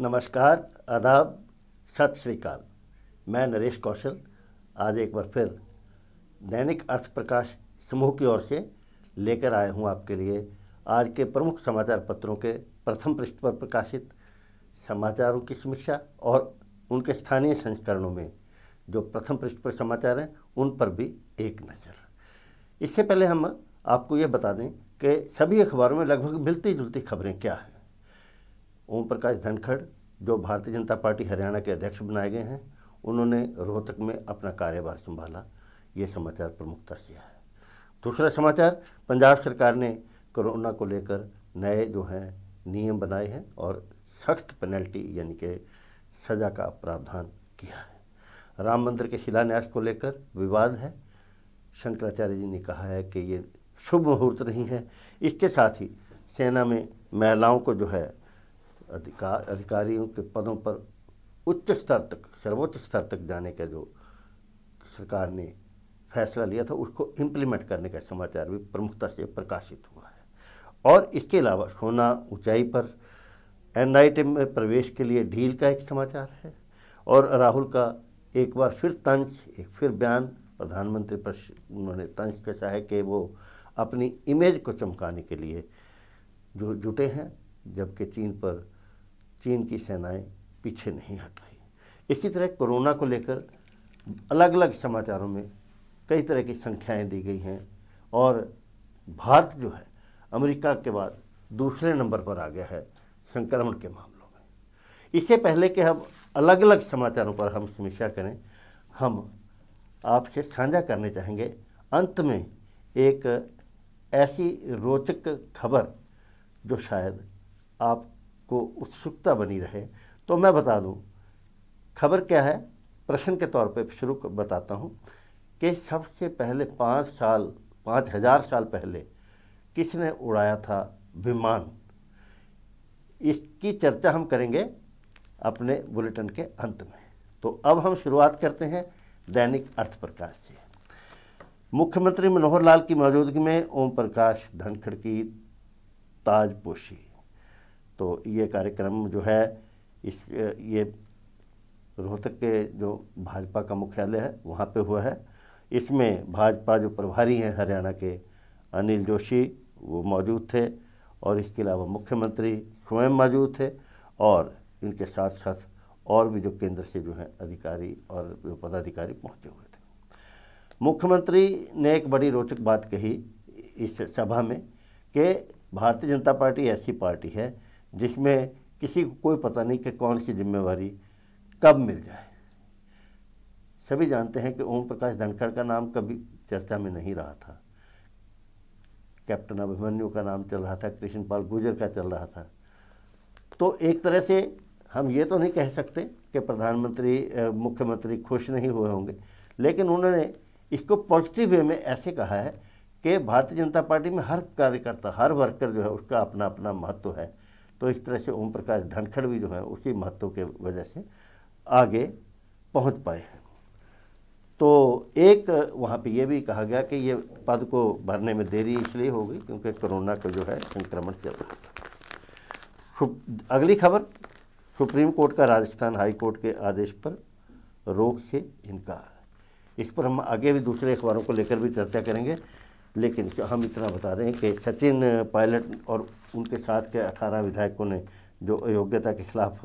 नमस्कार आदाब सत श्रीकाल मैं नरेश कौशल आज एक बार फिर दैनिक अर्थ प्रकाश समूह की ओर से लेकर आया हूं आपके लिए आज के प्रमुख समाचार पत्रों के प्रथम पृष्ठ पर प्रकाशित समाचारों की समीक्षा और उनके स्थानीय संस्करणों में जो प्रथम पृष्ठ पर समाचार हैं उन पर भी एक नज़र इससे पहले हम आपको ये बता दें कि सभी अखबारों में लगभग मिलती जुलती खबरें क्या हैं ओम प्रकाश धनखड़ जो भारतीय जनता पार्टी हरियाणा के अध्यक्ष बनाए गए हैं उन्होंने रोहतक में अपना कार्यभार संभाला ये समाचार प्रमुखता से है दूसरा समाचार पंजाब सरकार ने कोरोना को लेकर नए जो हैं नियम बनाए हैं और सख्त पेनल्टी यानी कि सज़ा का प्रावधान किया है राम मंदिर के शिलान्यास को लेकर विवाद है शंकराचार्य जी ने कहा है कि ये शुभ मुहूर्त नहीं है इसके साथ ही सेना में महिलाओं को जो है अधिकार अधिकारियों के पदों पर उच्च स्तर तक सर्वोच्च स्तर तक जाने का जो सरकार ने फैसला लिया था उसको इम्प्लीमेंट करने का समाचार भी प्रमुखता से प्रकाशित हुआ है और इसके अलावा सोना ऊंचाई पर एन में प्रवेश के लिए ढील का एक समाचार है और राहुल का एक बार फिर तंज एक फिर बयान प्रधानमंत्री पर उन्होंने तंज कसा है कि वो अपनी इमेज को चमकाने के लिए जो जुटे हैं जबकि चीन पर चीन की सेनाएं पीछे नहीं हट रही इसी तरह कोरोना को लेकर अलग अलग समाचारों में कई तरह की संख्याएं दी गई हैं और भारत जो है अमेरिका के बाद दूसरे नंबर पर आ गया है संक्रमण के मामलों में इससे पहले कि हम अलग अलग समाचारों पर हम समीक्षा करें हम आपसे साझा करने चाहेंगे अंत में एक ऐसी रोचक खबर जो शायद आप को उत्सुकता बनी रहे तो मैं बता दूं खबर क्या है प्रश्न के तौर पे शुरू बताता हूँ कि सबसे पहले पाँच साल पाँच हज़ार साल पहले किसने उड़ाया था विमान इसकी चर्चा हम करेंगे अपने बुलेटिन के अंत में तो अब हम शुरुआत करते हैं दैनिक अर्थ प्रकाश से मुख्यमंत्री मनोहर लाल की मौजूदगी में ओम प्रकाश धनखड़ की ताजपोशी तो ये कार्यक्रम जो है इस ये रोहतक के जो भाजपा का मुख्यालय है वहाँ पे हुआ है इसमें भाजपा जो प्रभारी हैं हरियाणा के अनिल जोशी वो मौजूद थे और इसके अलावा मुख्यमंत्री स्वयं मौजूद थे और इनके साथ साथ और भी जो केंद्र से जो हैं अधिकारी और जो पदाधिकारी पहुँचे हुए थे मुख्यमंत्री ने एक बड़ी रोचक बात कही इस सभा में कि भारतीय जनता पार्टी ऐसी पार्टी है जिसमें किसी को कोई पता नहीं कि कौन सी जिम्मेवारी कब मिल जाए सभी जानते हैं कि ओम प्रकाश धनखड़ का नाम कभी चर्चा में नहीं रहा था कैप्टन अभिमन्यु का नाम चल रहा था कृष्णपाल गुजर का चल रहा था तो एक तरह से हम ये तो नहीं कह सकते कि प्रधानमंत्री मुख्यमंत्री खुश नहीं हुए होंगे लेकिन उन्होंने इसको पॉजिटिव वे में ऐसे कहा है कि भारतीय जनता पार्टी में हर कार्यकर्ता हर वर्कर जो है उसका अपना अपना महत्व है तो इस तरह से ओम प्रकाश धनखड़ भी जो है उसी महत्व के वजह से आगे पहुंच पाए हैं तो एक वहाँ पे ये भी कहा गया कि ये पद को भरने में देरी इसलिए हो गई क्योंकि कोरोना का जो है संक्रमण चल रहा था अगली खबर सुप्रीम कोर्ट का राजस्थान हाई कोर्ट के आदेश पर रोक से इनकार इस पर हम आगे भी दूसरे अखबारों को लेकर भी चर्चा करेंगे लेकिन हम इतना बता दें कि सचिन पायलट और उनके साथ के अठारह विधायकों ने जो अयोग्यता के खिलाफ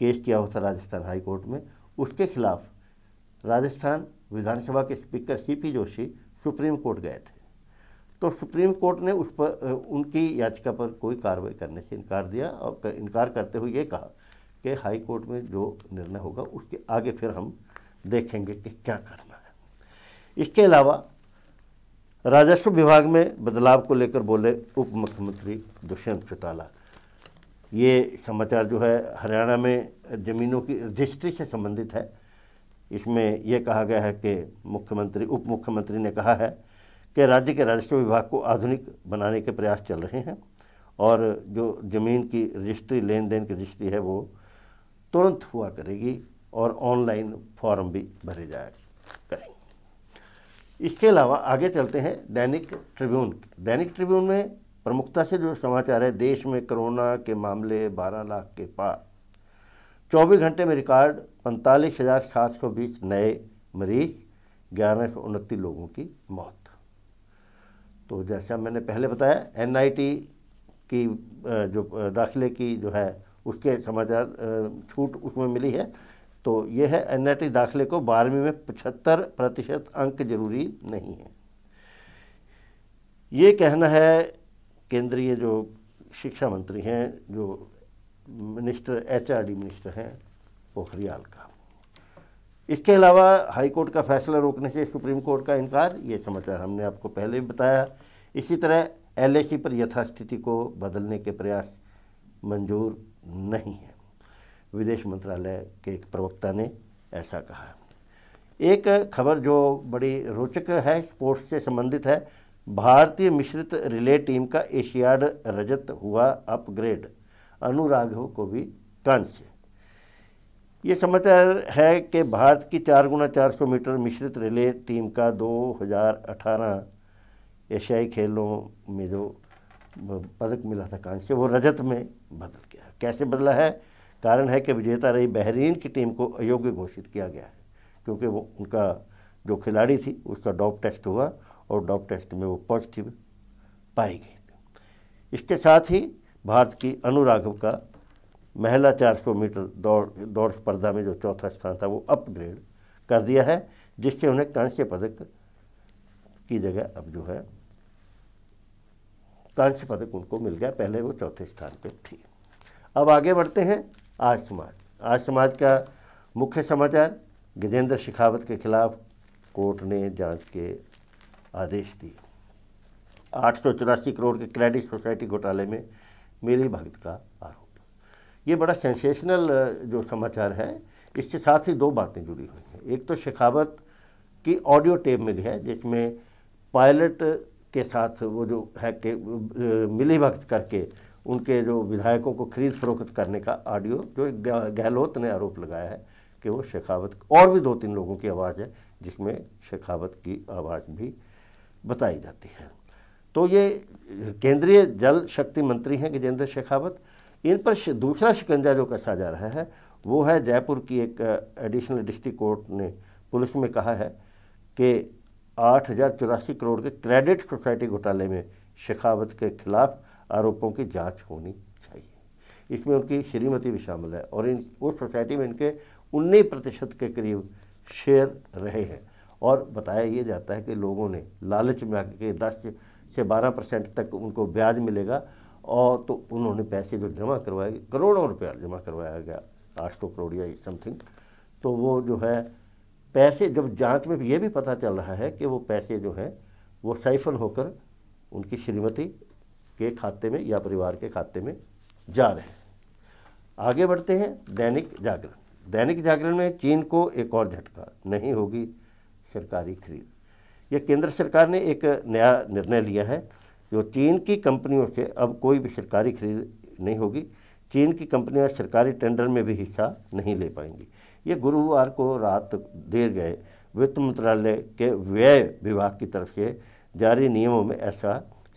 केस किया होता राजस्थान हाई कोर्ट में उसके खिलाफ राजस्थान विधानसभा के speaker C P Joshi supreme court गए थे तो सुप्रीम कोर्ट ने उस पर उनकी याचिका पर कोई कार्रवाई करने से इनकार दिया और इनकार करते हुए ये कहा कि हाई कोर्ट में जो निर्णय होगा उसके आगे फिर हम देखेंगे कि क्या करना है इसके अलावा राजस्व विभाग में बदलाव को लेकर बोले उप मुख्यमंत्री दुष्यंत चौटाला ये समाचार जो है हरियाणा में ज़मीनों की रजिस्ट्री से संबंधित है इसमें यह कहा गया है कि मुख्यमंत्री उप मुख्यमंत्री ने कहा है कि राज्य के राजस्व विभाग को आधुनिक बनाने के प्रयास चल रहे हैं और जो ज़मीन की रजिस्ट्री लेन देन की रजिस्ट्री है वो तुरंत हुआ करेगी और ऑनलाइन फॉर्म भी भरे जाए करेंगे इसके अलावा आगे चलते हैं दैनिक ट्रिब्यून दैनिक ट्रिब्यून में प्रमुखता से जो समाचार है देश में कोरोना के मामले 12 लाख के पार 24 घंटे में रिकॉर्ड पैंतालीस हज़ार सात सौ बीस नए मरीज ग्यारह सौ उनतीस लोगों की मौत तो जैसा मैंने पहले बताया एनआईटी की जो दाखिले की जो है उसके समाचार छूट उसमें मिली है तो ये है एन दाखिले को बारहवीं में पचहत्तर प्रतिशत अंक जरूरी नहीं है ये कहना है केंद्रीय जो शिक्षा मंत्री हैं जो मिनिस्टर एचआरडी मिनिस्टर हैं पोखरियाल का इसके अलावा हाई कोर्ट का फैसला रोकने से सुप्रीम कोर्ट का इनकार ये समाचार हमने आपको पहले भी बताया इसी तरह एलएसी पर यथास्थिति को बदलने के प्रयास मंजूर नहीं है विदेश मंत्रालय के एक प्रवक्ता ने ऐसा कहा एक खबर जो बड़ी रोचक है स्पोर्ट्स से संबंधित है भारतीय मिश्रित रिले टीम का एशियाड रजत हुआ अपग्रेड अनुराघव को भी कांस्य ये समाचार है कि भारत की चार गुना चार सौ मीटर मिश्रित रिले टीम का 2018 एशियाई खेलों में जो पदक मिला था कांस्य वो रजत में बदल गया कैसे बदला है कारण है कि विजेता रही बहरीन की टीम को अयोग्य घोषित किया गया है क्योंकि वो उनका जो खिलाड़ी थी उसका डॉप टेस्ट हुआ और डॉप टेस्ट में वो पॉजिटिव पाई गई थी इसके साथ ही भारत की अनुराघव का महिला 400 मीटर दौड़ दौड़ स्पर्धा में जो चौथा स्थान था वो अपग्रेड कर दिया है जिससे उन्हें कांस्य पदक की जगह अब जो है कांस्य पदक उनको मिल गया पहले वो चौथे स्थान पे थी अब आगे बढ़ते हैं आज समाज आज समाज का मुख्य समाचार गजेंद्र शेखावत के खिलाफ कोर्ट ने जांच के आदेश दिए आठ सौ चौरासी करोड़ के क्रेडिट सोसाइटी घोटाले में मेरी भगत का आरोप ये बड़ा सेंसेशनल जो समाचार है इसके साथ ही दो बातें जुड़ी हुई हैं एक तो शेखावत की ऑडियो टेप मिली है जिसमें पायलट के साथ वो जो है कि मिली भगत करके उनके जो विधायकों को खरीद फरोख्त करने का ऑडियो जो गहलोत ने आरोप लगाया है कि वो शेखावत और भी दो तीन लोगों की आवाज़ है जिसमें शेखावत की आवाज़ भी बताई जाती है तो ये केंद्रीय जल शक्ति मंत्री हैं गजेंद्र शेखावत इन पर दूसरा शिकंजा जो कसा जा रहा है वो है जयपुर की एक एडिशनल डिस्ट्रिक्ट कोर्ट ने पुलिस में कहा है कि आठ हज़ार चौरासी करोड़ के क्रेडिट सोसाइटी घोटाले में शेखावत के खिलाफ आरोपों की जांच होनी चाहिए इसमें उनकी श्रीमती भी शामिल है और इन उस सोसाइटी में इनके उन्नीस प्रतिशत के करीब शेयर रहे हैं और बताया ये जाता है कि लोगों ने लालच में आके दस से बारह परसेंट तक उनको ब्याज मिलेगा और तो उन्होंने पैसे जो जमा करवाए करोड़ों रुपया जमा करवाया गया आठ सौ करोड़ या समथिंग तो वो जो है पैसे जब जांच में ये भी पता चल रहा है कि वो पैसे जो हैं वो साइफन होकर उनकी श्रीमती के खाते में या परिवार के खाते में जा रहे हैं आगे बढ़ते हैं दैनिक जागरण दैनिक जागरण में चीन को एक और झटका नहीं होगी सरकारी खरीद यह केंद्र सरकार ने एक नया निर्णय लिया है जो चीन की कंपनियों से अब कोई भी सरकारी खरीद नहीं होगी चीन की कंपनियां सरकारी टेंडर में भी हिस्सा नहीं ले पाएंगी ये गुरुवार को रात देर गए वित्त मंत्रालय के व्यय विभाग की तरफ से जारी नियमों में ऐसा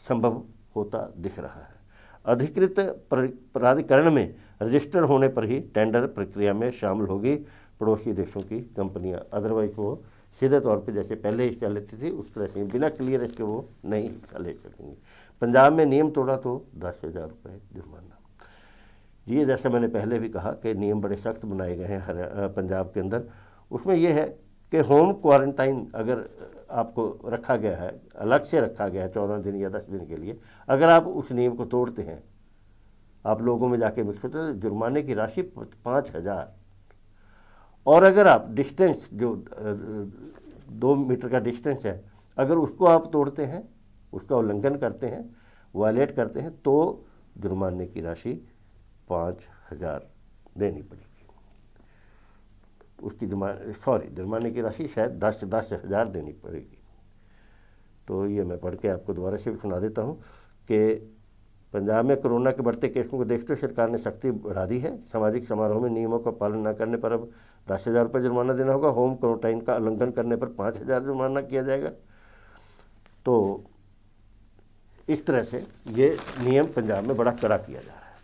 संभव होता दिख रहा है अधिकृत प्राधिकरण में रजिस्टर होने पर ही टेंडर प्रक्रिया में शामिल होगी पड़ोसी देशों की कंपनियां अदरवाइज वो सीधे तौर पे जैसे पहले हिस्सा लेती थी उस तरह से बिना क्लियर के वो नहीं हिस्सा ले सकेंगे पंजाब में नियम तोड़ा तो दस हज़ार रुपये जुर्माना ये जैसे मैंने पहले भी कहा कि नियम बड़े सख्त बनाए गए हैं पंजाब के अंदर उसमें यह है कि होम क्वारंटाइन अगर आपको रखा गया है अलग से रखा गया है चौदह दिन या दस दिन के लिए अगर आप उस नियम को तोड़ते हैं आप लोगों में जाके मिक्स होते हैं तो जुर्माने की राशि पाँच हज़ार और अगर आप डिस्टेंस जो दो मीटर का डिस्टेंस है अगर उसको आप तोड़ते हैं उसका उल्लंघन करते हैं वायलेट करते हैं तो जुर्माने की राशि पाँच हज़ार देनी पड़ेगी उसकी जुर्माने सॉरी जुर्माने की राशि शायद दस दस हज़ार देनी पड़ेगी तो ये मैं पढ़ के आपको दोबारा से भी सुना देता हूँ कि पंजाब में कोरोना के बढ़ते केसों को देखते हुए सरकार ने सख्ती बढ़ा दी है सामाजिक समारोह में नियमों का पालन न करने पर अब दस हज़ार रुपये जुर्माना देना होगा होम क्वारंटाइन का उल्लंघन करने पर पाँच हज़ार जुर्माना किया जाएगा तो इस तरह से ये नियम पंजाब में बड़ा कड़ा किया जा रहा है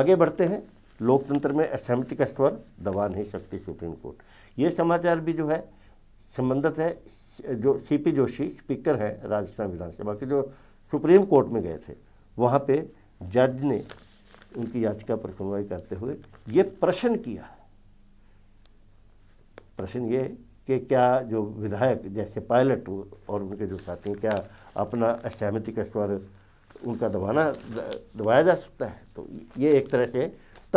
आगे बढ़ते हैं लोकतंत्र में असहमति का स्वर दबा नहीं सकती सुप्रीम कोर्ट ये समाचार भी जो है संबंधित है जो सीपी जोशी स्पीकर हैं राजस्थान विधानसभा के जो सुप्रीम कोर्ट में गए थे वहाँ पे जज ने उनकी याचिका पर सुनवाई करते हुए ये प्रश्न किया प्रश्न ये कि क्या जो विधायक जैसे पायलट और उनके जो साथी क्या अपना असहमति का स्वर उनका दबाना दबाया जा सकता है तो ये एक तरह से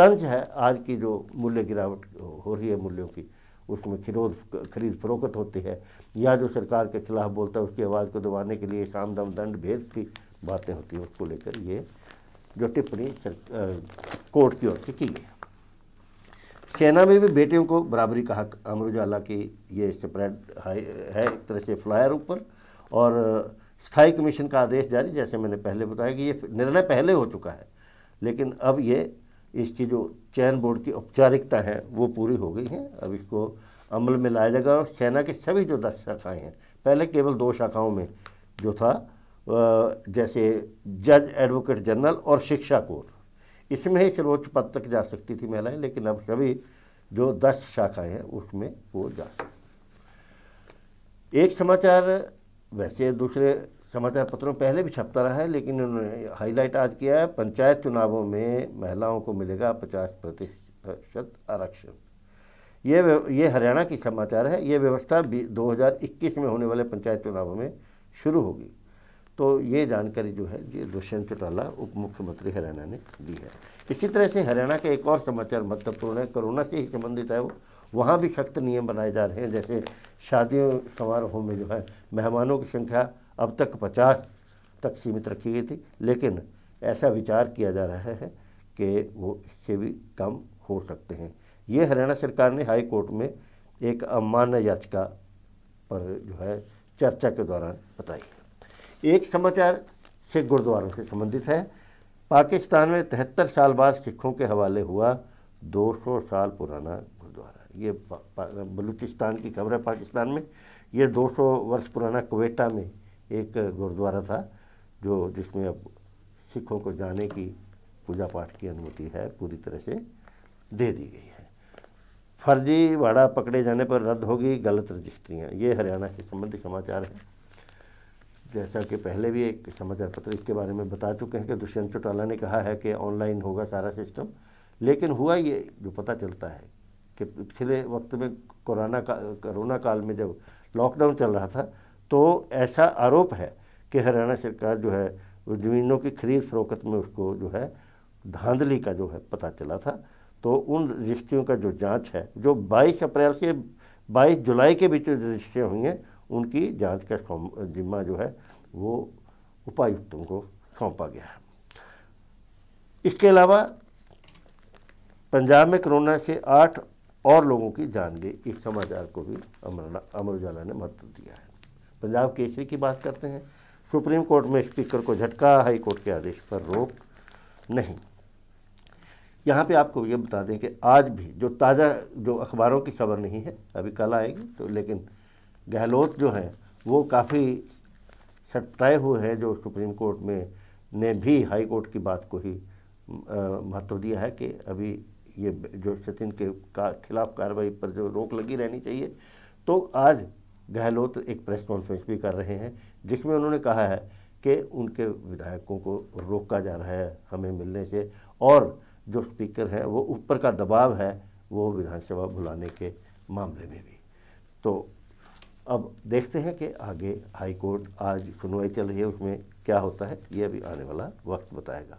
तंज है आज की जो मूल्य गिरावट हो रही है मूल्यों की उसमें खिरोज खरीद फरोख्त होती है या जो सरकार के खिलाफ बोलता है उसकी आवाज़ को दबाने के लिए शाम दम दंड भेद की बातें होती हैं उसको लेकर ये जो टिप्पणी कोर्ट की ओर से की गई सेना में भी बेटियों को बराबरी का हक अमर उजाला की ये स्प्रेड है एक तरह से फ्लायर ऊपर और स्थाई कमीशन का आदेश जारी जैसे मैंने पहले बताया कि ये निर्णय पहले हो चुका है लेकिन अब ये इसकी जो चयन बोर्ड की औपचारिकता है वो पूरी हो गई है अब इसको अमल में लाया जाएगा और सेना के सभी जो दस शाखाएँ हैं पहले केवल दो शाखाओं में जो था जैसे जज एडवोकेट जनरल और शिक्षा कोर्ट इसमें ही सर्वोच्च पद तक जा सकती थी महिलाएं लेकिन अब सभी जो दस शाखाएं हैं उसमें वो जा सकती एक समाचार वैसे दूसरे समाचार पत्रों में पहले भी छपता रहा है लेकिन उन्होंने हाईलाइट आज किया है पंचायत चुनावों में महिलाओं को मिलेगा पचास प्रतिशत आरक्षण ये ये हरियाणा की समाचार है ये व्यवस्था भी 2021 में होने वाले पंचायत चुनावों में शुरू होगी तो ये जानकारी जो है ये दुष्यंत चौटाला उप मुख्यमंत्री हरियाणा ने दी है इसी तरह से हरियाणा का एक और समाचार महत्वपूर्ण है कोरोना से ही संबंधित है वो वहाँ भी सख्त नियम बनाए जा रहे हैं जैसे शादियों समारोहों में जो है मेहमानों की संख्या अब तक पचास तक सीमित रखी गई थी लेकिन ऐसा विचार किया जा रहा है कि वो इससे भी कम हो सकते हैं ये हरियाणा सरकार ने हाई कोर्ट में एक अमान्य याचिका पर जो है चर्चा के दौरान बताई एक समाचार सिख गुरुद्वारों से संबंधित है पाकिस्तान में तिहत्तर साल बाद सिखों के हवाले हुआ 200 साल पुराना गुरुद्वारा ये बलूचिस्तान की खबर है पाकिस्तान में ये 200 वर्ष पुराना कोवेटा में एक गुरुद्वारा था जो जिसमें अब सिखों को जाने की पूजा पाठ की अनुमति है पूरी तरह से दे दी गई है फर्जी वाड़ा पकड़े जाने पर रद्द होगी गलत रजिस्ट्रियाँ ये हरियाणा से संबंधित समाचार है जैसा कि पहले भी एक समाचार पत्र इसके बारे में बता चुके हैं कि दुष्यंत चौटाला ने कहा है कि ऑनलाइन होगा सारा सिस्टम लेकिन हुआ ये जो पता चलता है कि पिछले वक्त में कोरोना का कोरोना काल में जब लॉकडाउन चल रहा था तो ऐसा आरोप है कि हरियाणा सरकार जो है ज़मीनों की खरीद फरोख्त में उसको जो है धांधली का जो है पता चला था तो उन रजिस्ट्रियों का जो जांच है जो 22 अप्रैल से 22 जुलाई के बीच जो रजिस्ट्रियाँ हुई हैं उनकी जांच का जिम्मा जो है वो उपायुक्तों को सौंपा गया है इसके अलावा पंजाब में कोरोना से आठ और लोगों की जान गई इस समाचार को भी अमर अमर उजाला ने महत्व दिया है पंजाब केसरी की बात करते हैं सुप्रीम कोर्ट में स्पीकर को झटका हाई कोर्ट के आदेश पर रोक नहीं यहाँ पे आपको ये बता दें कि आज भी जो ताज़ा जो अखबारों की खबर नहीं है अभी कल आएगी तो लेकिन गहलोत जो है वो काफ़ी सटटाए हुए हैं जो सुप्रीम कोर्ट में ने भी हाई कोर्ट की बात को ही महत्व दिया है कि अभी ये जो सचिन के का खिलाफ कार्रवाई पर जो रोक लगी रहनी चाहिए तो आज गहलोत एक प्रेस कॉन्फ्रेंस भी कर रहे हैं जिसमें उन्होंने कहा है कि उनके विधायकों को रोका जा रहा है हमें मिलने से और जो स्पीकर हैं वो ऊपर का दबाव है वो विधानसभा बुलाने के मामले में भी तो अब देखते हैं कि आगे हाई कोर्ट आज सुनवाई चल रही है उसमें क्या होता है ये अभी आने वाला वक्त बताएगा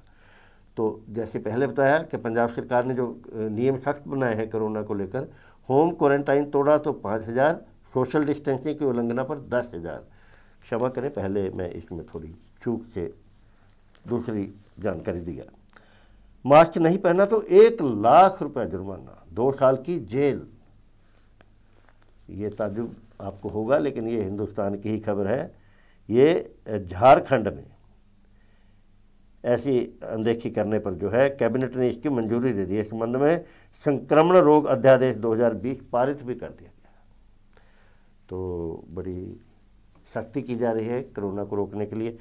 तो जैसे पहले बताया कि पंजाब सरकार ने जो नियम सख्त बनाए हैं कोरोना को लेकर होम क्वारंटाइन तोड़ा तो पाँच हज़ार सोशल डिस्टेंसिंग की उल्लंघना पर दस हज़ार क्षमा करें पहले मैं इसमें थोड़ी चूक से दूसरी जानकारी दिया मास्क नहीं पहना तो एक लाख रुपया जुर्माना दो साल की जेल ये ताजुब आपको होगा लेकिन ये हिंदुस्तान की ही खबर है ये झारखंड में ऐसी अनदेखी करने पर जो है कैबिनेट ने इसकी मंजूरी दे दी इस संबंध में संक्रमण रोग अध्यादेश 2020 पारित भी कर दिया तो बड़ी सख्ती की जा रही है कोरोना को रोकने के लिए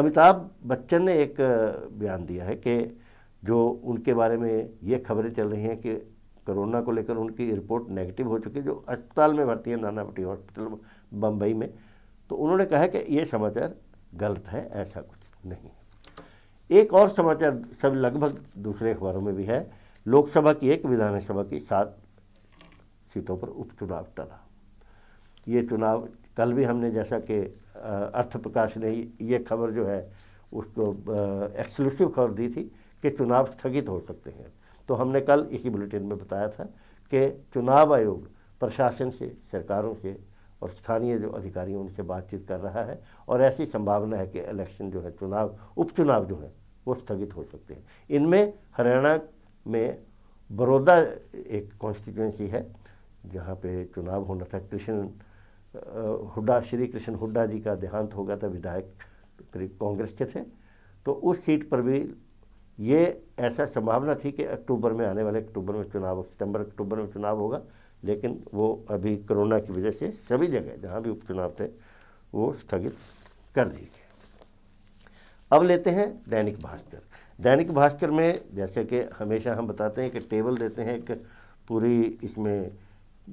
अमिताभ बच्चन ने एक बयान दिया है कि जो उनके बारे में ये खबरें चल रही हैं कि कोरोना को लेकर उनकी रिपोर्ट नेगेटिव हो चुकी है जो अस्पताल में भर्ती है नानापटी हॉस्पिटल बम्बई में तो उन्होंने कहा कि ये समाचार गलत है ऐसा कुछ नहीं एक और समाचार सब लगभग दूसरे अखबारों में भी है लोकसभा की एक विधानसभा की सात सीटों पर उपचुनाव टला ये चुनाव कल भी हमने जैसा कि अर्थ प्रकाश ने ये खबर जो है उसको एक्सक्लूसिव खबर दी थी कि चुनाव स्थगित हो सकते हैं तो हमने कल इसी बुलेटिन में बताया था कि चुनाव आयोग प्रशासन से सरकारों से और स्थानीय जो अधिकारी उनसे बातचीत कर रहा है और ऐसी संभावना है कि इलेक्शन जो है चुनाव उपचुनाव जो है वो स्थगित हो सकते हैं इनमें हरियाणा में बड़ौदा एक कॉन्स्टिट्यूंसी है जहाँ पे चुनाव होना था कृष्ण हुड्डा श्री कृष्ण हुड्डा जी का देहांत हो गया था विधायक कांग्रेस के थे तो उस सीट पर भी ये ऐसा संभावना थी कि अक्टूबर में आने वाले अक्टूबर में चुनाव सितंबर अक्टूबर में चुनाव होगा लेकिन वो अभी कोरोना की वजह से सभी जगह जहाँ भी उपचुनाव थे वो स्थगित कर दिए गए अब लेते हैं दैनिक भास्कर दैनिक भास्कर में जैसे कि हमेशा हम बताते हैं कि टेबल देते हैं एक पूरी इसमें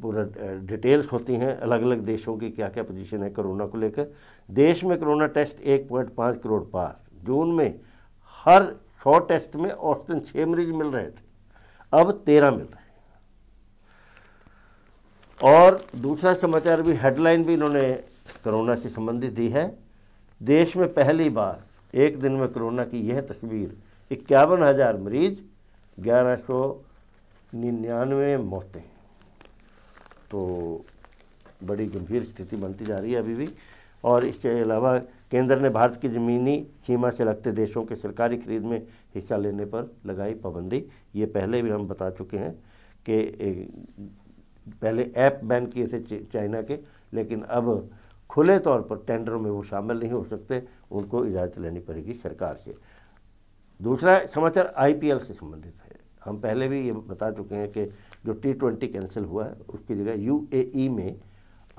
पूरा डिटेल्स होती हैं अलग अलग देशों की क्या क्या पोजीशन है कोरोना को लेकर देश में कोरोना टेस्ट एक पॉइंट पाँच करोड़ पार जून में हर सौ टेस्ट में औसतन छः मरीज मिल रहे थे अब तेरह मिल रहे और दूसरा समाचार भी हेडलाइन भी इन्होंने कोरोना से संबंधित दी है देश में पहली बार एक दिन में कोरोना की यह तस्वीर इक्यावन हज़ार मरीज ग्यारह सौ निन्यानवे मौतें तो बड़ी गंभीर स्थिति बनती जा रही है अभी भी और इसके अलावा केंद्र ने भारत की ज़मीनी सीमा से लगते देशों के सरकारी खरीद में हिस्सा लेने पर लगाई पाबंदी ये पहले भी हम बता चुके हैं कि पहले ऐप बैन किए थे चाइना के लेकिन अब खुले तौर पर टेंडरों में वो शामिल नहीं हो सकते उनको इजाज़त लेनी पड़ेगी सरकार से दूसरा समाचार आईपीएल से संबंधित है हम पहले भी ये बता चुके हैं कि जो टी ट्वेंटी कैंसिल हुआ है उसकी जगह यू ए ई में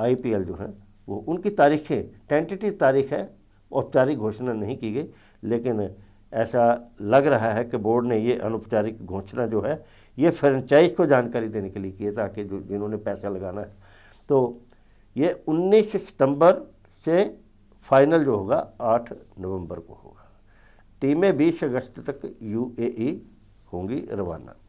आई पी एल जो है वो उनकी तारीखें टेंटेटिव तारीख है औपचारिक घोषणा नहीं की गई लेकिन ऐसा लग रहा है कि बोर्ड ने ये अनौपचारिक घोषणा जो है ये फ्रेंचाइज को जानकारी देने के लिए किए ताकि जो जिन्होंने पैसा लगाना है तो ये 19 सितंबर से फाइनल जो होगा 8 नवंबर को होगा टीमें 20 अगस्त तक यूएई e होंगी रवाना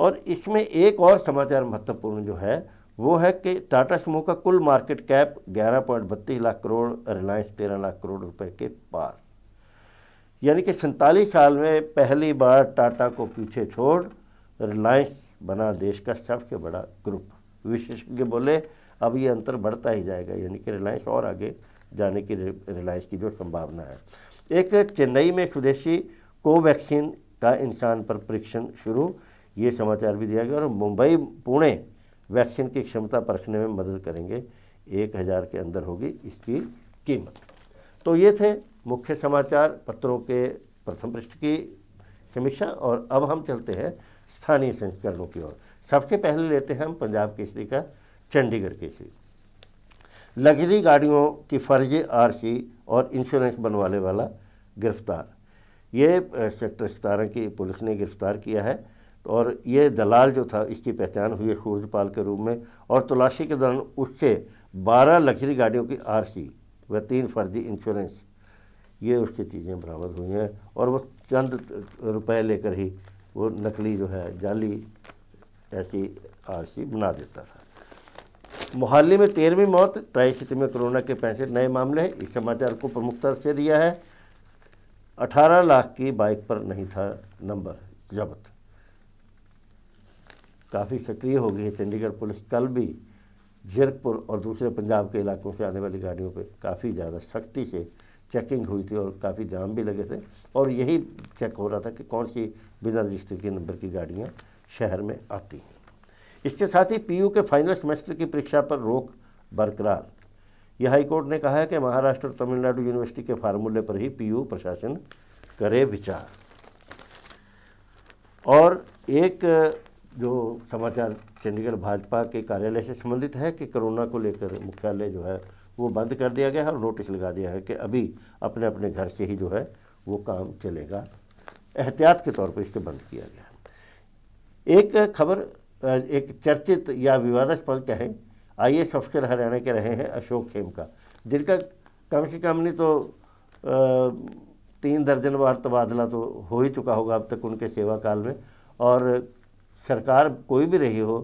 और इसमें एक और समाचार महत्वपूर्ण जो है वो है कि टाटा समूह का कुल मार्केट कैप ग्यारह पॉइंट बत्तीस लाख करोड़ रिलायंस तेरह लाख करोड़ रुपए के पार यानी कि सैंतालीस साल में पहली बार टाटा को पीछे छोड़ रिलायंस बना देश का सबसे बड़ा ग्रुप विशेषज्ञ बोले अब ये अंतर बढ़ता ही जाएगा यानी कि रिलायंस और आगे जाने की रिलायंस की जो संभावना है एक चेन्नई में स्वदेशी कोवैक्सीन का इंसान पर परीक्षण शुरू ये समाचार भी दिया गया और मुंबई पुणे वैक्सीन की क्षमता परखने में मदद करेंगे एक हज़ार के अंदर होगी इसकी कीमत तो ये थे मुख्य समाचार पत्रों के प्रथम पृष्ठ की समीक्षा और अब हम चलते हैं स्थानीय संस्करणों की ओर सबसे पहले लेते हैं हम पंजाब केसरी का चंडीगढ़ केसरी लग्जरी गाड़ियों की फर्जी आरसी और इंश्योरेंस बनवाने वाला गिरफ्तार ये सेक्टर सतारह की पुलिस ने गिरफ्तार किया है और ये दलाल जो था इसकी पहचान हुई सूरजपाल के रूप में और तलाशी के दौरान उससे 12 लग्जरी गाड़ियों की आरसी व तीन फर्जी इंश्योरेंस ये उसकी चीज़ें बरामद हुई हैं और वो चंद रुपए लेकर ही वो नकली जो है जाली ऐसी आरसी बना देता था मोहाली में तेरहवीं मौत ट्राई सिटी में कोरोना के पैंसठ नए मामले हैं इस समाचार को प्रमुखता से दिया है अठारह लाख की बाइक पर नहीं था नंबर जब्त काफ़ी सक्रिय हो गई है चंडीगढ़ पुलिस कल भी जीरकपुर और दूसरे पंजाब के इलाकों से आने वाली गाड़ियों पर काफ़ी ज़्यादा सख्ती से चेकिंग हुई थी और काफ़ी जाम भी लगे थे और यही चेक हो रहा था कि कौन सी बिना रजिस्टर के नंबर की गाड़ियाँ शहर में आती हैं इसके साथ ही पीयू के फाइनल सेमेस्टर की परीक्षा पर रोक बरकरार यह हाईकोर्ट ने कहा है कि महाराष्ट्र और तमिलनाडु यूनिवर्सिटी के फार्मूले पर ही पीयू प्रशासन करे विचार और एक जो समाचार चंडीगढ़ भाजपा के कार्यालय से संबंधित है कि कोरोना को लेकर मुख्यालय जो है वो बंद कर दिया गया है और नोटिस लगा दिया है कि अभी अपने अपने घर से ही जो है वो काम चलेगा एहतियात के तौर पर इसको बंद किया गया एक खबर एक चर्चित या विवादास्पद कहें आई एस अफसर हरियाणा के रहे हैं अशोक खेम का जिनका कम से कम नहीं तो आ, तीन दर्जन बार तबादला तो हो ही चुका होगा अब तक उनके सेवा काल में और सरकार कोई भी रही हो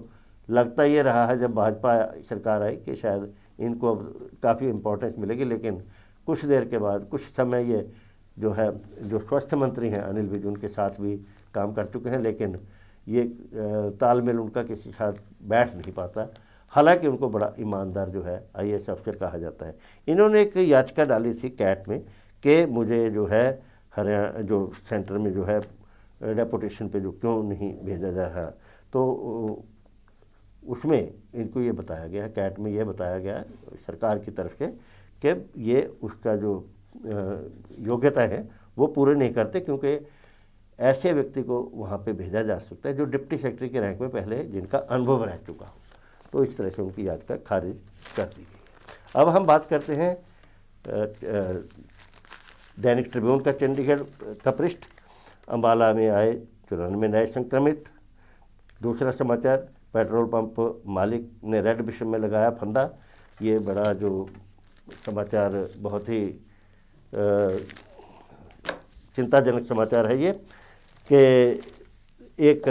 लगता ये रहा है जब भाजपा सरकार आई कि शायद इनको अब काफ़ी इम्पोर्टेंस मिलेगी लेकिन कुछ देर के बाद कुछ समय ये जो है जो स्वास्थ्य मंत्री हैं अनिल विज उनके साथ भी काम कर चुके हैं लेकिन ये तालमेल उनका किसी साथ बैठ नहीं पाता हालांकि उनको बड़ा ईमानदार जो है आई अफसर कहा जाता है इन्होंने एक याचिका डाली थी कैट में कि मुझे जो है हरियाणा जो सेंटर में जो है डेपोटेशन पे जो क्यों नहीं भेजा जा रहा तो उसमें इनको ये बताया गया कैट में ये बताया गया सरकार की तरफ से कि ये उसका जो योग्यता है वो पूरे नहीं करते क्योंकि ऐसे व्यक्ति को वहाँ पे भेजा जा सकता है जो डिप्टी सेक्रेटरी के रैंक में पहले जिनका अनुभव रह चुका हो तो इस तरह से उनकी याचिका खारिज कर दी गई अब हम बात करते हैं दैनिक ट्रिब्यून का चंडीगढ़ का पृष्ठ अम्बाला में आए चौरानवे नए संक्रमित दूसरा समाचार पेट्रोल पंप मालिक ने रेड मिशन में लगाया फंदा ये बड़ा जो समाचार बहुत ही चिंताजनक समाचार है ये कि एक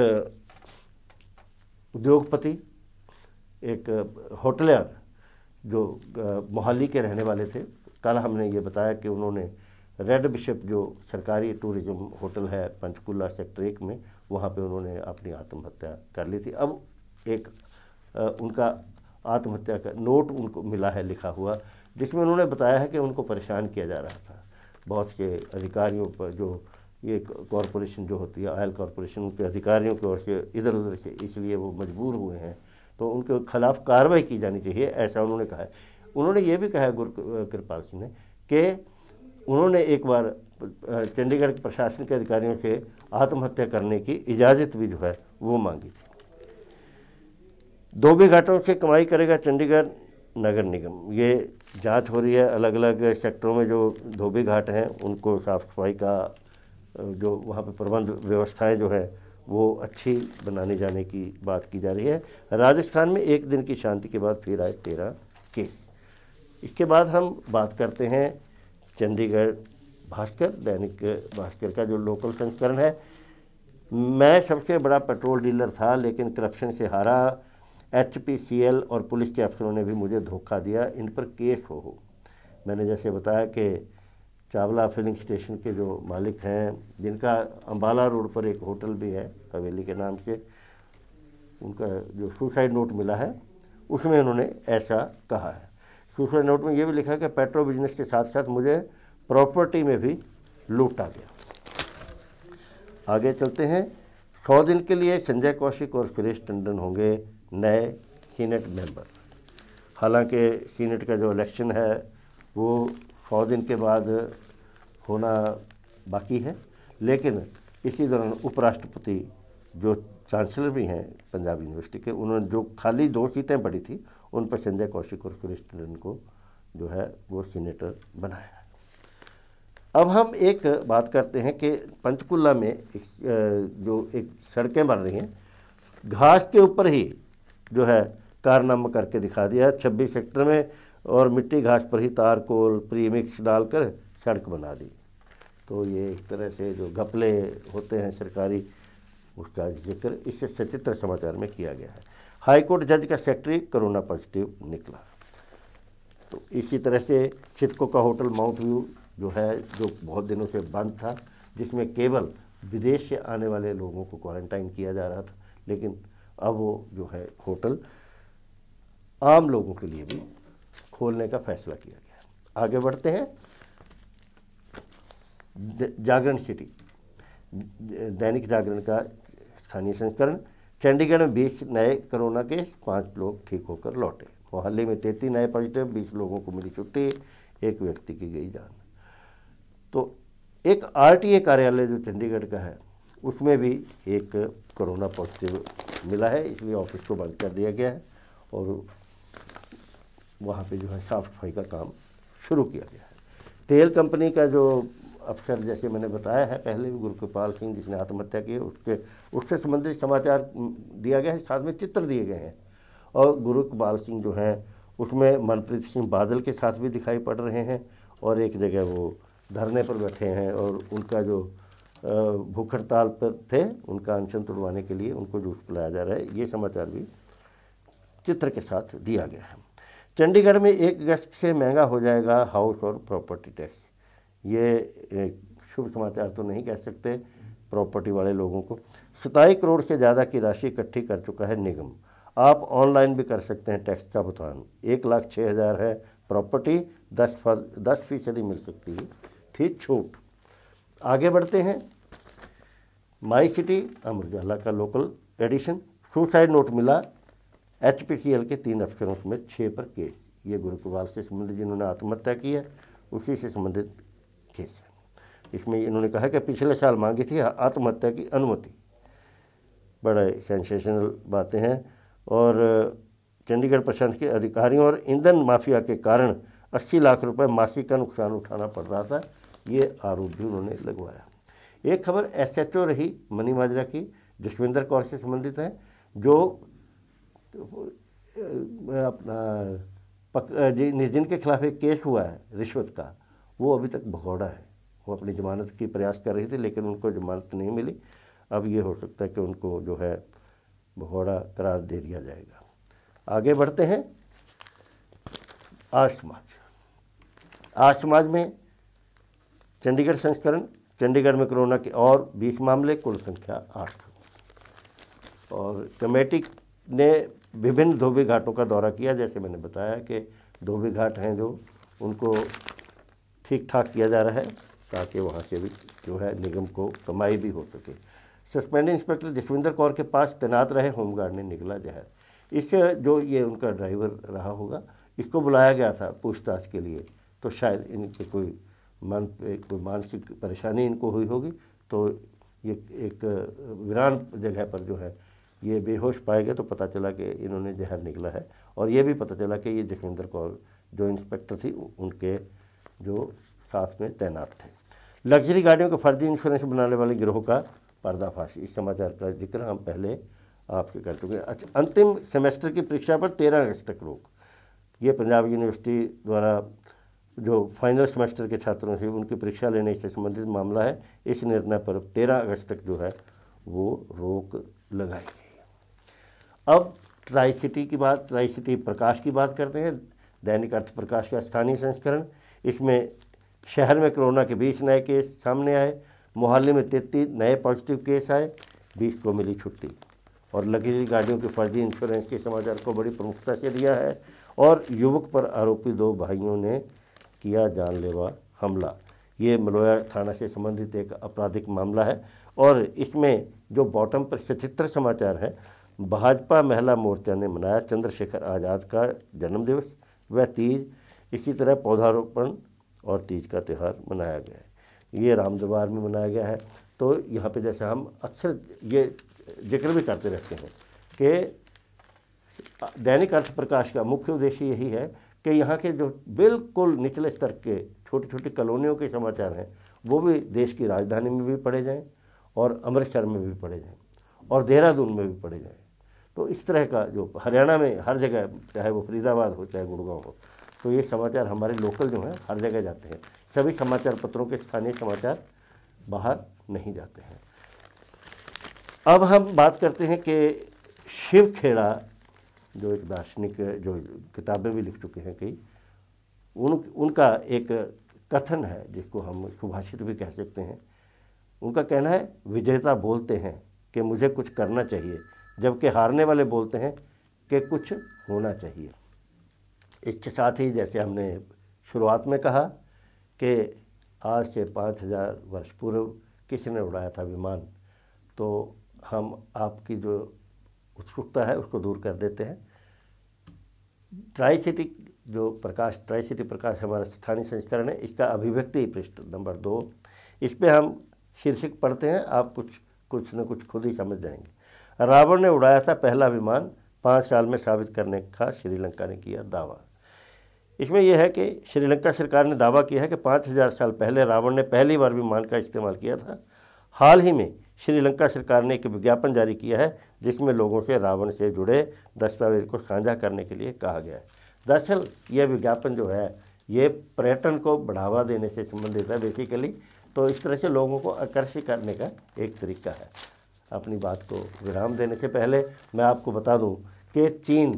उद्योगपति एक होटलर जो मोहाली के रहने वाले थे कल हमने ये बताया कि उन्होंने रेड बिशप जो सरकारी टूरिज्म होटल है पंचकुला सेक्टर एक में वहाँ पे उन्होंने अपनी आत्महत्या कर ली थी अब एक आ, उनका आत्महत्या का नोट उनको मिला है लिखा हुआ जिसमें उन्होंने बताया है कि उनको परेशान किया जा रहा था बहुत से अधिकारियों पर जो ये कॉरपोरेशन जो होती है आयल कॉरपोरेशन उनके अधिकारियों की ओर से इधर उधर से इसलिए वो मजबूर हुए हैं तो उनके खिलाफ कार्रवाई की जानी चाहिए ऐसा उन्होंने कहा है उन्होंने ये भी कहा है गुरु कृपाल सिंह ने कि उन्होंने एक बार चंडीगढ़ के प्रशासन के अधिकारियों से आत्महत्या करने की इजाज़त भी जो है वो मांगी थी धोबी घाटों से कमाई करेगा चंडीगढ़ नगर निगम ये जांच हो रही है अलग अलग सेक्टरों में जो धोबी घाट हैं उनको साफ़ सफाई का जो वहाँ पर प्रबंध व्यवस्थाएं जो है वो अच्छी बनाने जाने की बात की जा रही है राजस्थान में एक दिन की शांति के बाद फिर आए तेरह केस इसके बाद हम बात करते हैं चंडीगढ़ भास्कर दैनिक भास्कर का जो लोकल संस्करण है मैं सबसे बड़ा पेट्रोल डीलर था लेकिन करप्शन से हारा एच और पुलिस के अफसरों ने भी मुझे धोखा दिया इन पर केस हो हो मैंने जैसे बताया कि चावला फिलिंग स्टेशन के जो मालिक हैं जिनका अम्बाला रोड पर एक होटल भी है हवेली के नाम से उनका जो सुसाइड नोट मिला है उसमें उन्होंने ऐसा कहा है सूचना नोट में ये भी लिखा कि पेट्रो बिजनेस के साथ साथ मुझे प्रॉपर्टी में भी लूटा गया आगे चलते हैं सौ दिन के लिए संजय कौशिक और सुरेश टंडन होंगे नए सीनेट मेंबर हालांकि सीनेट का जो इलेक्शन है वो सौ दिन के बाद होना बाकी है लेकिन इसी दौरान उपराष्ट्रपति जो चांसलर भी हैं पंजाब यूनिवर्सिटी के उन्होंने जो खाली दो सीटें पड़ी थी उन पर संजय कौशिक और सुरेश टंडन को जो है वो सीनेटर बनाया अब हम एक बात करते हैं कि पंचकुला में एक, जो एक सड़कें बन रही हैं घास के ऊपर ही जो है कारनामा करके दिखा दिया छब्बीस सेक्टर में और मिट्टी घास पर ही तार कोल प्रीमिक्स डालकर सड़क बना दी तो ये एक तरह से जो घपले होते हैं सरकारी उसका जिक्र इस सचित्र समाचार में किया गया है हाईकोर्ट जज का सेक्रेटरी कोरोना पॉजिटिव निकला तो इसी तरह से सिटको का होटल माउंट व्यू जो है जो बहुत दिनों से बंद था जिसमें केवल विदेश से आने वाले लोगों को क्वारंटाइन किया जा रहा था लेकिन अब वो जो है होटल आम लोगों के लिए भी खोलने का फैसला किया गया आगे बढ़ते हैं जागरण सिटी दैनिक जागरण का स्थानीय संस्करण चंडीगढ़ में बीस नए कोरोना केस पाँच लोग ठीक होकर लौटे मोहाली में तैतीस नए पॉजिटिव बीस लोगों को मिली छुट्टी एक व्यक्ति की गई जान तो एक आरटीए कार्यालय जो चंडीगढ़ का है उसमें भी एक कोरोना पॉजिटिव मिला है इसलिए ऑफिस को बंद कर दिया गया है और वहाँ पे जो है साफ सफाई का काम शुरू किया गया है तेल कंपनी का जो अफसर जैसे मैंने बताया है पहले भी गुरुकृपाल सिंह जिसने आत्महत्या की उसके उससे संबंधित समाचार दिया गया है साथ में चित्र दिए गए हैं और गुरुकृपाल सिंह जो हैं उसमें मनप्रीत सिंह बादल के साथ भी दिखाई पड़ रहे हैं और एक जगह वो धरने पर बैठे हैं और उनका जो भूख हड़ताल पर थे उनका अनशन तुड़वाने के लिए उनको जूस पिलाया जा रहा है ये समाचार भी चित्र के साथ दिया गया है चंडीगढ़ में एक अगस्त से महंगा हो जाएगा हाउस और प्रॉपर्टी टैक्स ये शुभ समाचार तो नहीं कह सकते प्रॉपर्टी वाले लोगों को सताई करोड़ से ज़्यादा की राशि इकट्ठी कर चुका है निगम आप ऑनलाइन भी कर सकते हैं टैक्स का भुगतान एक लाख छः हज़ार है प्रॉपर्टी दस दस फीसदी मिल सकती है थी छूट आगे बढ़ते हैं माई सिटी अमर उजाला का लोकल एडिशन सुसाइड नोट मिला एच के तीन अफसरों में छः पर केस ये गुरुकुवार से संबंधित जिन्होंने आत्महत्या की है उसी से संबंधित केस है इसमें इन्होंने कहा कि पिछले साल मांगी थी आत्महत्या की अनुमति बड़ा सेंसेशनल बातें हैं और चंडीगढ़ प्रशासन के अधिकारियों और ईंधन माफिया के कारण 80 लाख रुपए मासिक का नुकसान उठाना पड़ रहा था ये आरोप भी उन्होंने लगवाया एक खबर एसएचओ रही मनी माजरा की जसविंदर कौर से संबंधित है जो अपना पक, जिनके खिलाफ एक केस हुआ है रिश्वत का वो अभी तक भगौड़ा है वो अपनी जमानत की प्रयास कर रहे थे लेकिन उनको जमानत नहीं मिली अब ये हो सकता है कि उनको जो है भगौड़ा करार दे दिया जाएगा आगे बढ़ते हैं आज समाज आज समाज में चंडीगढ़ संस्करण चंडीगढ़ में कोरोना के और 20 मामले कुल संख्या आठ और कमेटी ने विभिन्न धोबी घाटों का दौरा किया जैसे मैंने बताया कि धोबी घाट हैं जो उनको ठीक ठाक किया जा रहा है ताकि वहाँ से भी जो है निगम को कमाई भी हो सके सस्पेंड इंस्पेक्टर जसविंदर कौर के पास तैनात रहे होमगार्ड ने निकला जहर इस जो ये उनका ड्राइवर रहा होगा इसको बुलाया गया था पूछताछ के लिए तो शायद इनके कोई मन कोई मानसिक परेशानी इनको हुई होगी तो ये एक वीरान जगह पर जो है ये बेहोश पाए गए तो पता चला कि इन्होंने जहर निकला है और ये भी पता चला कि ये जसविंदर कौर जो इंस्पेक्टर थी उनके जो साथ में तैनात थे लग्जरी गाड़ियों के फर्जी इंश्योरेंस बनाने वाले गिरोह का पर्दाफाश इस समाचार का जिक्र हम पहले आपके कर चुके हैं अच्छा अंतिम सेमेस्टर की परीक्षा पर तेरह अगस्त तक रोक ये पंजाब यूनिवर्सिटी द्वारा जो फाइनल सेमेस्टर के छात्रों से उनकी परीक्षा लेने से संबंधित मामला है इस निर्णय पर तेरह अगस्त तक जो है वो रोक लगाई गई अब ट्राई सिटी की बात ट्राई सिटी प्रकाश की बात करते हैं दैनिक अर्थ प्रकाश का स्थानीय संस्करण इसमें शहर में कोरोना के बीस नए केस सामने आए मोहाली में तैतीस नए पॉजिटिव केस आए बीस को मिली छुट्टी और लग्जरी गाड़ियों के फर्जी इंश्योरेंस के समाचार को बड़ी प्रमुखता से दिया है और युवक पर आरोपी दो भाइयों ने किया जानलेवा हमला ये मलोया थाना से संबंधित एक आपराधिक मामला है और इसमें जो बॉटम पर सचित्र समाचार है भाजपा महिला मोर्चा ने मनाया चंद्रशेखर आज़ाद का जन्मदिवस व तीज इसी तरह पौधारोपण और तीज का त्यौहार मनाया गया है ये राम दरबार में मनाया गया है तो यहाँ पे जैसे हम अक्सर ये जिक्र भी करते रहते हैं कि दैनिक अर्थ प्रकाश का मुख्य उद्देश्य यही है कि यहाँ के जो बिल्कुल निचले स्तर के छोटी छोटे कॉलोनियों के समाचार हैं वो भी देश की राजधानी में भी पढ़े जाएँ और अमृतसर में भी पढ़े जाएँ और देहरादून में भी पढ़े जाएँ तो इस तरह का जो हरियाणा में हर जगह चाहे वो फरीदाबाद हो चाहे गुड़गांव हो तो ये समाचार हमारे लोकल जो हैं हर जगह जाते हैं सभी समाचार पत्रों के स्थानीय समाचार बाहर नहीं जाते हैं अब हम बात करते हैं कि शिव खेड़ा जो एक दार्शनिक जो किताबें भी लिख चुके हैं कई उन उनका एक कथन है जिसको हम सुभाषित भी कह सकते हैं उनका कहना है विजेता बोलते हैं कि मुझे कुछ करना चाहिए जबकि हारने वाले बोलते हैं कि कुछ होना चाहिए इसके साथ ही जैसे हमने शुरुआत में कहा कि आज से पाँच हज़ार वर्ष पूर्व किसी ने उड़ाया था विमान तो हम आपकी जो उत्सुकता है उसको दूर कर देते हैं ट्राई सिटी जो प्रकाश ट्राई सिटी प्रकाश हमारा स्थानीय संस्करण है इसका अभिव्यक्ति पृष्ठ नंबर दो इस पर हम शीर्षक पढ़ते हैं आप कुछ कुछ न कुछ खुद ही समझ जाएंगे रावण ने उड़ाया था पहला विमान पाँच साल में साबित करने का श्रीलंका ने किया दावा इसमें यह है कि श्रीलंका सरकार ने दावा किया है कि पाँच हज़ार साल पहले रावण ने पहली बार विमान का इस्तेमाल किया था हाल ही में श्रीलंका सरकार ने एक विज्ञापन जारी किया है जिसमें लोगों से रावण से जुड़े दस्तावेज को साझा करने के लिए कहा गया है दरअसल यह विज्ञापन जो है ये पर्यटन को बढ़ावा देने से संबंधित है बेसिकली तो इस तरह से लोगों को आकर्षित करने का एक तरीका है अपनी बात को विराम देने से पहले मैं आपको बता दूं कि चीन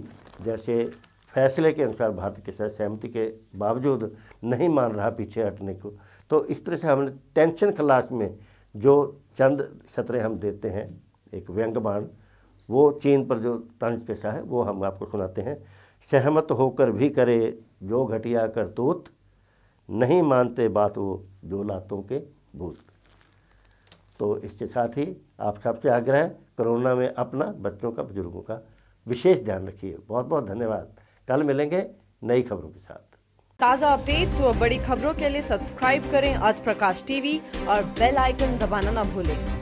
जैसे फैसले के अनुसार भारत के साथ सहमति के बावजूद नहीं मान रहा पीछे हटने को तो इस तरह से हमने टेंशन क्लास में जो चंद शतरे हम देते हैं एक व्यंग बाण वो चीन पर जो तंज कैसा है वो हम आपको सुनाते हैं सहमत होकर भी करे जो घटिया करतूत नहीं मानते बात वो जो लातों के भूत तो इसके साथ ही आप सबसे आग्रह कोरोना में अपना बच्चों का बुजुर्गों का विशेष ध्यान रखिए बहुत बहुत धन्यवाद कल मिलेंगे नई खबरों के साथ ताज़ा अपडेट्स और बड़ी खबरों के लिए सब्सक्राइब करें आज प्रकाश टीवी और बेल आइकन दबाना ना भूलें